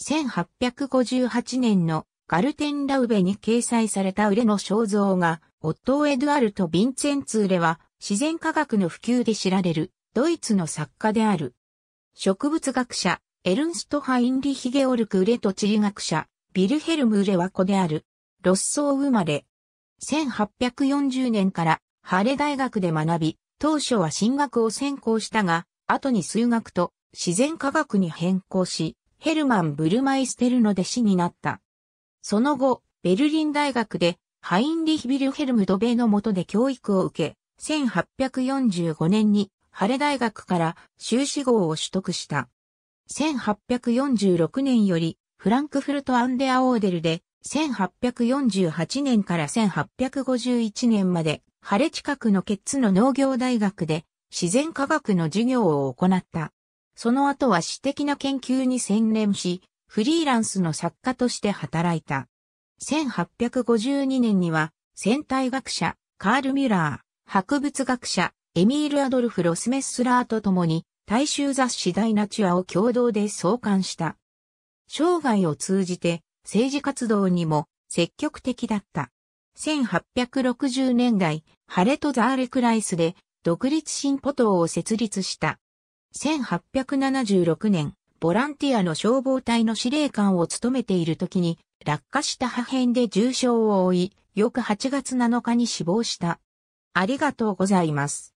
1858年のガルテンラウベに掲載されたウレの肖像画、オットー・エドアルト・ヴィンツェンツーレは自然科学の普及で知られるドイツの作家である。植物学者、エルンスト・ハインリヒ・ゲオルク・ウレと地理学者、ビルヘルム・ウレは子である。ロッソー生まれ。1840年からハレ大学で学び、当初は進学を専攻したが、後に数学と自然科学に変更し、ヘルマン・ブルマイステルの弟子になった。その後、ベルリン大学でハインリヒ・ビルヘルム・ドベーの下で教育を受け、1845年にハレ大学から修士号を取得した。1846年よりフランクフルト・アンデア・オーデルで1848年から1851年まで、ハレ近くのケッツの農業大学で自然科学の授業を行った。その後は私的な研究に専念し、フリーランスの作家として働いた。1852年には、戦隊学者、カール・ミュラー、博物学者、エミール・アドルフ・ロスメッスラーと共に、大衆雑誌ダイナチュアを共同で創刊した。生涯を通じて、政治活動にも積極的だった。1860年代、ハレト・ザーレ・クライスで、独立新ポトーを設立した。1876年、ボランティアの消防隊の司令官を務めている時に、落下した破片で重傷を負い、翌8月7日に死亡した。ありがとうございます。